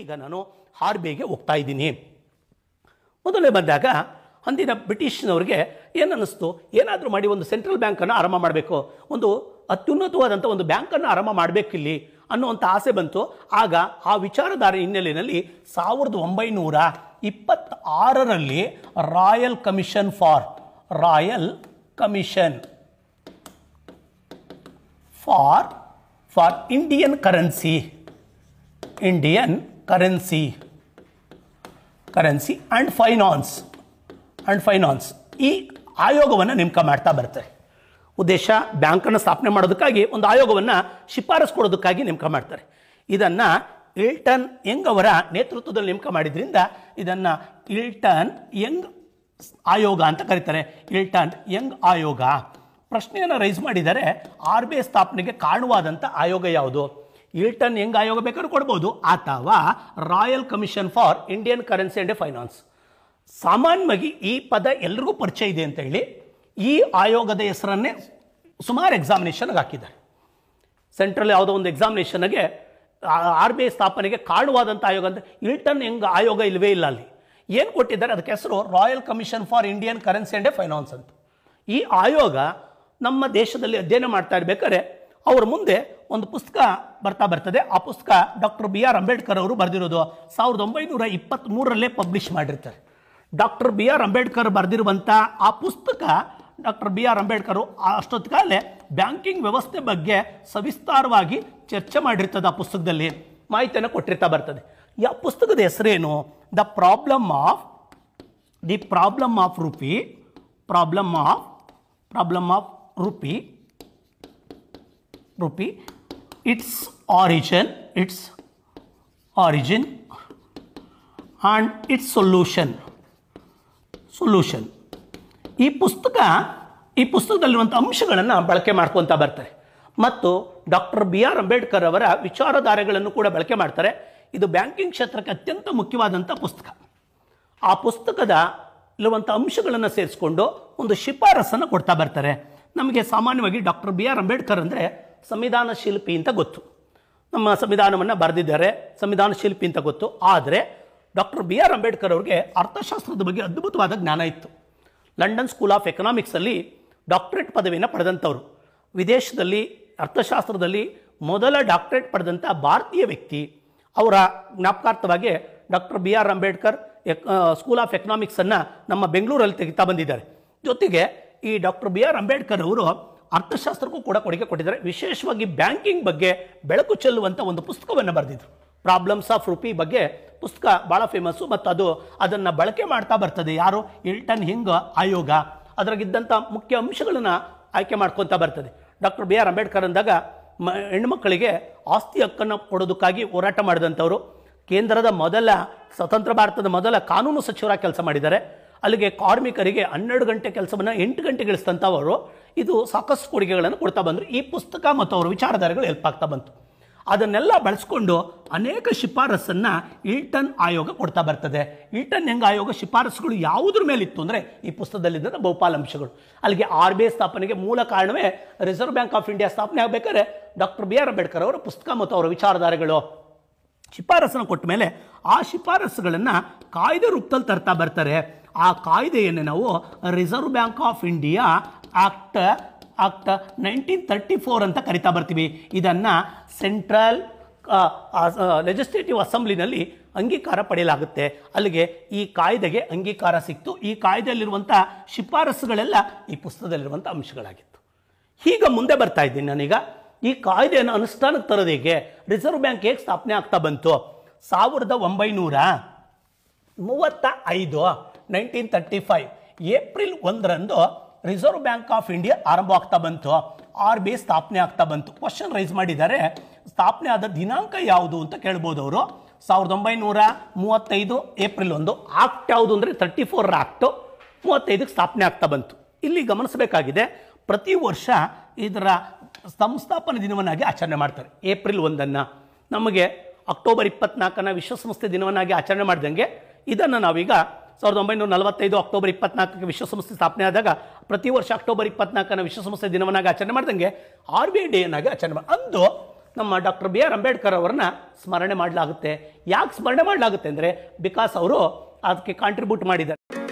ಈಗ ನಾನು ಹಾರ್ಬೆಗೆ ಹೋಗ್ತಾ ಇದ್ದೀನಿ ಮೊದಲೇ ಬಂದಾಗ ಅಂದಿನ ಬ್ರಿಟಿಷ್ನವ್ರಿಗೆ ಏನನ್ನಿಸ್ತು ಏನಾದರೂ ಮಾಡಿ ಒಂದು ಸೆಂಟ್ರಲ್ ಬ್ಯಾಂಕನ್ನು ಆರಂಭ ಮಾಡಬೇಕು ಒಂದು ಅತ್ಯುನ್ನತವಾದಂಥ ಒಂದು ಬ್ಯಾಂಕನ್ನು ಆರಂಭ ಮಾಡಬೇಕಿಲ್ಲಿ ಅನ್ನುವಂಥ ಆಸೆ ಬಂತು ಆಗ ಆ ವಿಚಾರಧಾರೆ ಹಿನ್ನೆಲೆಯಲ್ಲಿ ಸಾವಿರದ ಒಂಬೈನೂರ ಇಪ್ಪತ್ತಾರರಲ್ಲಿ royal commission for royal commission for for Indian currency Indian currency currency and finance and finance ಈ ಆಯೋಗವನ್ನು ನೇಮಕ ಮಾಡ್ತಾ ಬರ್ತಾರೆ ಉದ್ದೇಶ ಬ್ಯಾಂಕನ್ನು ಸ್ಥಾಪನೆ ಮಾಡೋದಕ್ಕಾಗಿ ಒಂದು ಆಯೋಗವನ್ನು ಶಿಫಾರಸ್ ಕೊಡೋದಕ್ಕಾಗಿ ನೇಮಕ ಮಾಡ್ತಾರೆ ಇದನ್ನು ಇಲ್ಟನ್ ಯಂಗ್ ಅವರ ನೇತೃತ್ವದಲ್ಲಿ ನೇಮಕ ಮಾಡಿದ್ರಿಂದ ಇದನ್ನು ಇಲ್ಟನ್ ಯಂಗ್ ಆಯೋಗ ಅಂತ ಕರೀತಾರೆ ಇಲ್ಟನ್ ಯಂಗ್ ಆಯೋಗ ಪ್ರಶ್ನೆಯನ್ನು ರೈಸ್ ಮಾಡಿದರೆ ಆರ್ ಬಿ ಐ ಸ್ಥಾಪನೆಗೆ ಕಾರಣವಾದಂಥ ಆಯೋಗ ಯಾವುದು ಇಲ್ಟನ್ ಹೆಂಗ್ ಆಯೋಗ ಬೇಕಾದ್ರೂ ಕೊಡ್ಬೋದು ಅಥವಾ royal commission for Indian currency and finance ಸಾಮಾನ್ಯವಾಗಿ ಈ ಪದ ಎಲ್ರಿಗೂ ಪರಿಚಯ ಇದೆ ಅಂತ ಹೇಳಿ ಈ ಆಯೋಗದ ಹೆಸರನ್ನೇ ಸುಮಾರು ಎಕ್ಸಾಮಿನೇಷನ್ಗೆ ಹಾಕಿದ್ದಾರೆ ಸೆಂಟ್ರಲ್ ಯಾವುದೋ ಒಂದು ಎಕ್ಸಾಮಿನೇಷನ್ಗೆ ಆರ್ ಬಿ ಐ ಸ್ಥಾಪನೆಗೆ ಕಾರಣವಾದಂಥ ಆಯೋಗ ಅಂದರೆ ಇಲ್ಟನ್ ಹೆಂಗ್ ಆಯೋಗ ಇಲ್ಲವೇ ಇಲ್ಲ ಅಲ್ಲಿ ಏನು ಕೊಟ್ಟಿದ್ದಾರೆ ಅದಕ್ಕೆ ಹೆಸರು royal commission for Indian currency and finance ಅಂತ ಈ ಆಯೋಗ ನಮ್ಮ ದೇಶದಲ್ಲಿ ಅಧ್ಯಯನ ಮಾಡ್ತಾ ಇರ್ಬೇಕಾದ್ರೆ ಅವ್ರ ಮುಂದೆ ಒಂದು ಪುಸ್ತಕ ಬರ್ತಾ ಬರ್ತದೆ ಆ ಪುಸ್ತಕ ಡಾಕ್ಟರ್ ಬಿ ಆರ್ ಅಂಬೇಡ್ಕರ್ ಅವರು ಬರೆದಿರೋದು ಸಾವಿರದ ಒಂಬೈನೂರ ಇಪ್ಪತ್ತ್ಮೂರರಲ್ಲೇ ಪಬ್ಲಿಷ್ ಮಾಡಿರ್ತಾರೆ ಡಾಕ್ಟರ್ ಬಿ ಆರ್ ಅಂಬೇಡ್ಕರ್ ಬರೆದಿರುವಂಥ ಆ ಪುಸ್ತಕ ಡಾಕ್ಟರ್ ಬಿ ಆರ್ ಅಂಬೇಡ್ಕರ್ ಕಾಲೇ ಬ್ಯಾಂಕಿಂಗ್ ವ್ಯವಸ್ಥೆ ಬಗ್ಗೆ ಸವಿಸ್ತಾರವಾಗಿ ಚರ್ಚೆ ಮಾಡಿರ್ತದೆ ಆ ಪುಸ್ತಕದಲ್ಲಿ ಮಾಹಿತಿಯನ್ನು ಕೊಟ್ಟಿರ್ತಾ ಬರ್ತದೆ ಆ ಪುಸ್ತಕದ ಹೆಸರೇನು the problem of the problem of rupee problem of problem of rupee rupee its origin its origin and its solution solution ಈ ಪುಸ್ತಕ ಈ ಪುಸ್ತಕದಲ್ಲಿರುವಂಥ ಅಂಶಗಳನ್ನು ಬಳಕೆ ಮಾಡ್ಕೊತಾ ಬರ್ತಾರೆ ಮತ್ತು ಡಾಕ್ಟರ್ ಬಿ ಆರ್ ಅಂಬೇಡ್ಕರ್ ಅವರ ವಿಚಾರಧಾರೆಗಳನ್ನು ಕೂಡ ಬಳಕೆ ಮಾಡ್ತಾರೆ ಇದು ಬ್ಯಾಂಕಿಂಗ್ ಕ್ಷೇತ್ರಕ್ಕೆ ಅತ್ಯಂತ ಮುಖ್ಯವಾದಂಥ ಪುಸ್ತಕ ಆ ಪುಸ್ತಕದ ಇರುವಂಥ ಅಂಶಗಳನ್ನು ಸೇರಿಸ್ಕೊಂಡು ಒಂದು ಶಿಫಾರಸನ್ನು ಕೊಡ್ತಾ ಬರ್ತಾರೆ ನಮಗೆ ಸಾಮಾನ್ಯವಾಗಿ ಡಾಕ್ಟರ್ ಬಿ ಆರ್ ಅಂಬೇಡ್ಕರ್ ಅಂದರೆ ಸಂವಿಧಾನ ಶಿಲ್ಪಿ ಅಂತ ಗೊತ್ತು ನಮ್ಮ ಸಂವಿಧಾನವನ್ನು ಬರೆದಿದ್ದಾರೆ ಸಂವಿಧಾನ ಶಿಲ್ಪಿ ಅಂತ ಗೊತ್ತು ಆದರೆ ಡಾಕ್ಟರ್ ಬಿ ಆರ್ ಅಂಬೇಡ್ಕರ್ ಅವರಿಗೆ ಅರ್ಥಶಾಸ್ತ್ರದ ಬಗ್ಗೆ ಅದ್ಭುತವಾದ ಜ್ಞಾನ ಇತ್ತು ಲಂಡನ್ ಸ್ಕೂಲ್ ಆಫ್ ಎಕನಾಮಿಕ್ಸಲ್ಲಿ ಡಾಕ್ಟರೇಟ್ ಪದವಿಯನ್ನು ಪಡೆದಂಥವ್ರು ವಿದೇಶದಲ್ಲಿ ಅರ್ಥಶಾಸ್ತ್ರದಲ್ಲಿ ಮೊದಲ ಡಾಕ್ಟರೇಟ್ ಪಡೆದಂಥ ಭಾರತೀಯ ವ್ಯಕ್ತಿ ಅವರ ಜ್ಞಾಪಕಾರ್ಥವಾಗಿ ಡಾಕ್ಟರ್ ಬಿ ಆರ್ ಅಂಬೇಡ್ಕರ್ ಎಕ್ ಸ್ಕೂಲ್ ಆಫ್ ಎಕನಾಮಿಕ್ಸನ್ನು ನಮ್ಮ ಬೆಂಗಳೂರಲ್ಲಿ ತೆಗಿತಾ ಬಂದಿದ್ದಾರೆ ಜೊತೆಗೆ ಈ ಡಾಕ್ಟರ್ ಬಿ ಆರ್ ಅಂಬೇಡ್ಕರ್ ಅವರು ಅರ್ಥಶಾಸ್ತ್ರಕ್ಕೂ ಕೂಡ ಕೊಡುಗೆ ಕೊಟ್ಟಿದ್ದಾರೆ ವಿಶೇಷವಾಗಿ ಬ್ಯಾಂಕಿಂಗ್ ಬಗ್ಗೆ ಬೆಳಕು ಚೆಲ್ಲುವಂಥ ಒಂದು ಪುಸ್ತಕವನ್ನು ಬರೆದಿದ್ರು ಪ್ರಾಬ್ಲಮ್ಸ್ ಆಫ್ ರುಪಿ ಬಗ್ಗೆ ಪುಸ್ತಕ ಭಾಳ ಫೇಮಸ್ಸು ಮತ್ತು ಅದು ಅದನ್ನು ಬಳಕೆ ಮಾಡ್ತಾ ಬರ್ತದೆ ಯಾರು ಇಲ್ಟನ್ ಹಿಂಗ್ ಆಯೋಗ ಅದರಾಗಿದ್ದಂಥ ಮುಖ್ಯ ಅಂಶಗಳನ್ನು ಆಯ್ಕೆ ಮಾಡ್ಕೊತಾ ಬರ್ತದೆ ಡಾಕ್ಟರ್ ಬಿ ಆರ್ ಅಂಬೇಡ್ಕರ್ ಅಂದಾಗ ಮ ಹೆಣ್ಣುಮಕ್ಕಳಿಗೆ ಆಸ್ತಿ ಹಕ್ಕನ್ನು ಕೊಡೋದಕ್ಕಾಗಿ ಹೋರಾಟ ಮಾಡಿದಂಥವರು ಕೇಂದ್ರದ ಮೊದಲ ಸ್ವತಂತ್ರ ಭಾರತದ ಮೊದಲ ಕಾನೂನು ಸಚಿವರಾಗಿ ಕೆಲಸ ಮಾಡಿದ್ದಾರೆ ಅಲ್ಲಿಗೆ ಕಾರ್ಮಿಕರಿಗೆ ಹನ್ನೆರಡು ಗಂಟೆ ಕೆಲಸವನ್ನು ಎಂಟು ಗಂಟೆಗಿಳಿಸ್ತಂಥವರು ಇದು ಸಾಕಷ್ಟು ಕೊಡುಗೆಗಳನ್ನು ಕೊಡ್ತಾ ಬಂದರು ಈ ಪುಸ್ತಕ ಮತ್ತು ಅವರ ವಿಚಾರಧಾರೆಗಳು ಹೆಲ್ಪ್ ಆಗ್ತಾ ಬಂತು ಅದನ್ನೆಲ್ಲ ಬಳಸ್ಕೊಂಡು ಅನೇಕ ಶಿಫಾರಸನ್ನು ಇಲ್ಟನ್ ಆಯೋಗ ಕೊಡ್ತಾ ಬರ್ತದೆ ಇಲ್ಟನ್ ಹೆಂಗ್ ಆಯೋಗ ಶಿಫಾರಸುಗಳು ಯಾವುದ್ರ ಮೇಲಿತ್ತು ಅಂದರೆ ಈ ಪುಸ್ತಕದಲ್ಲಿದ್ದ ಬಹುಪಾಲ ಅಂಶಗಳು ಅಲ್ಲಿಗೆ ಆರ್ ಬಿ ಐ ಸ್ಥಾಪನೆಗೆ ಮೂಲ ಕಾರಣವೇ ರಿಸರ್ವ್ ಬ್ಯಾಂಕ್ ಆಫ್ ಇಂಡಿಯಾ ಸ್ಥಾಪನೆ ಆಗಬೇಕಾದ್ರೆ ಡಾಕ್ಟರ್ ಬಿ ಆರ್ ಅಂಬೇಡ್ಕರ್ ಅವರ ಪುಸ್ತಕ ಮತ್ತು ಅವರ ವಿಚಾರಧಾರೆಗಳು ಶಿಫಾರಸನ್ನು ಕೊಟ್ಟ ಮೇಲೆ ಆ ಶಿಫಾರಸುಗಳನ್ನು ಕಾಯ್ದೆ ರೂಪದಲ್ಲಿ ತರ್ತಾ ಬರ್ತಾರೆ ಆ ಕಾಯ್ದೆಯನ್ನು ನಾವು reserve bank of India act act nineteen thirty four ಅಂತ ಕರಿತಾ ಬರ್ತೀವಿ ಇದನ್ನು ಸೆಂಟ್ರಲ್ ಲೆಜಿಸ್ಲೇಟಿವ್ ಅಸೆಂಬ್ಲಿನಲ್ಲಿ ಅಂಗೀಕಾರ ಪಡೆಯಲಾಗುತ್ತೆ ಅಲ್ಲಿಗೆ ಈ ಕಾಯ್ದೆಗೆ ಅಂಗೀಕಾರ ಸಿಕ್ತು ಈ ಕಾಯ್ದೆಯಲ್ಲಿರುವಂಥ ಶಿಫಾರಸುಗಳೆಲ್ಲ ಈ ಪುಸ್ತಕದಲ್ಲಿರುವಂಥ ಅಂಶಗಳಾಗಿತ್ತು ಹೀಗೆ ಮುಂದೆ ಬರ್ತಾ ಇದ್ದೀನಿ ನಾನೀಗ ಈ ಕಾಯ್ದೆಯನ್ನು ಅನುಷ್ಠಾನಕ್ಕೆ ತರೋದಕ್ಕೆ ರಿಸರ್ವ್ ಬ್ಯಾಂಕ್ ಹೇಗೆ ಸ್ಥಾಪನೆ ಆಗ್ತಾ ಬಂತು ಸಾವಿರದ ಒಂಬೈನೂರ ಮೂವತ್ತ ಐದು ನೈನ್ಟೀನ್ ತರ್ಟಿ ಫೈವ್ ಏಪ್ರಿಲ್ ಒಂದರಂದು ರಿಸರ್ವ್ ಬ್ಯಾಂಕ್ ಆಫ್ ಇಂಡಿಯಾ ಆರಂಭ ಆಗ್ತಾ ಬಂತು ಆರ್ ಬಿ ಐ ಸ್ಥಾಪನೆ ಆಗ್ತಾ ಬಂತು ಕ್ವಶನ್ ರೈಸ್ ಮಾಡಿದ್ದಾರೆ ಸ್ಥಾಪನೆ ಆದ ದಿನಾಂಕ ಯಾವುದು ಅಂತ ಕೇಳ್ಬೋದು ಅವರು ಸಾವಿರದ ಒಂಬೈನೂರ ಮೂವತ್ತೈದು ಏಪ್ರಿಲ್ ಒಂದು ಆಕ್ಟ್ ಯಾವುದು ಅಂದರೆ ತರ್ಟಿ ಫೋರ್ ಆಕ್ಟು ಮೂವತ್ತೈದಕ್ಕೆ ಸ್ಥಾಪನೆ ಆಗ್ತಾ ಬಂತು ಇಲ್ಲಿ ಗಮನಿಸಬೇಕಾಗಿದೆ ಪ್ರತಿ ವರ್ಷ ಇದರ ಸಂಸ್ಥಾಪನೆ ದಿನವನ್ನಾಗಿ ಆಚರಣೆ ಮಾಡ್ತಾರೆ ಏಪ್ರಿಲ್ ಒಂದನ್ನು ನಮಗೆ ಅಕ್ಟೋಬರ್ ಇಪ್ಪತ್ನಾಲ್ಕನ ವಿಶ್ವಸಂಸ್ಥೆ ದಿನವನ್ನಾಗಿ ಆಚರಣೆ ಮಾಡಿದಂಗೆ ಇದನ್ನು ನಾವೀಗ ಸಾವಿರದ ಒಂಬೈನೂರ ನಲವತ್ತೈದು ಅಕ್ಟೋಬರ್ ಇಪ್ಪತ್ನಾಲ್ಕಕ್ಕೆ ವಿಶ್ವಸಂಸ್ಥೆ ಸ್ಥಾಪನೆ ಆದಾಗ ಪ್ರತಿ ವರ್ಷ ಅಕ್ಟೋಬರ್ ಇಪ್ಪತ್ನಾಲ್ಕನ ವಿಶ್ವಸಂಸ್ಥೆ ದಿನವನ್ನಾಗಿ ಆಚರಣೆ ಮಾಡಿದಂಗೆ ಆರ್ ಬಿ ಡೇನಾಗಿ ಆಚರಣೆ ಮಾಡಿ ಅಂದು ನಮ್ಮ ಡಾಕ್ಟರ್ ಬಿ ಆರ್ ಅಂಬೇಡ್ಕರ್ ಅವರನ್ನ ಸ್ಮರಣೆ ಮಾಡಲಾಗುತ್ತೆ ಯಾಕೆ ಸ್ಮರಣೆ ಮಾಡಲಾಗುತ್ತೆ ಅಂದರೆ ಬಿಕಾಸ್ ಅವರು ಅದಕ್ಕೆ ಕಾಂಟ್ರಿಬ್ಯೂಟ್ ಮಾಡಿದ್ದಾರೆ